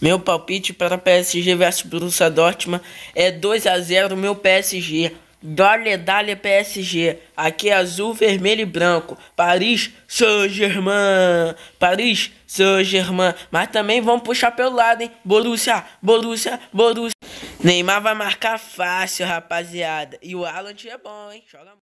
Meu palpite para PSG versus Borussia Dortmund é 2 a 0 meu PSG. Dale, dale PSG. Aqui é azul, vermelho e branco. Paris, Saint-Germain. Paris, Saint-Germain. Mas também vamos puxar pelo lado, hein? Borussia, Borussia, Borussia. Neymar vai marcar fácil, rapaziada. E o Haaland é bom, hein? Joga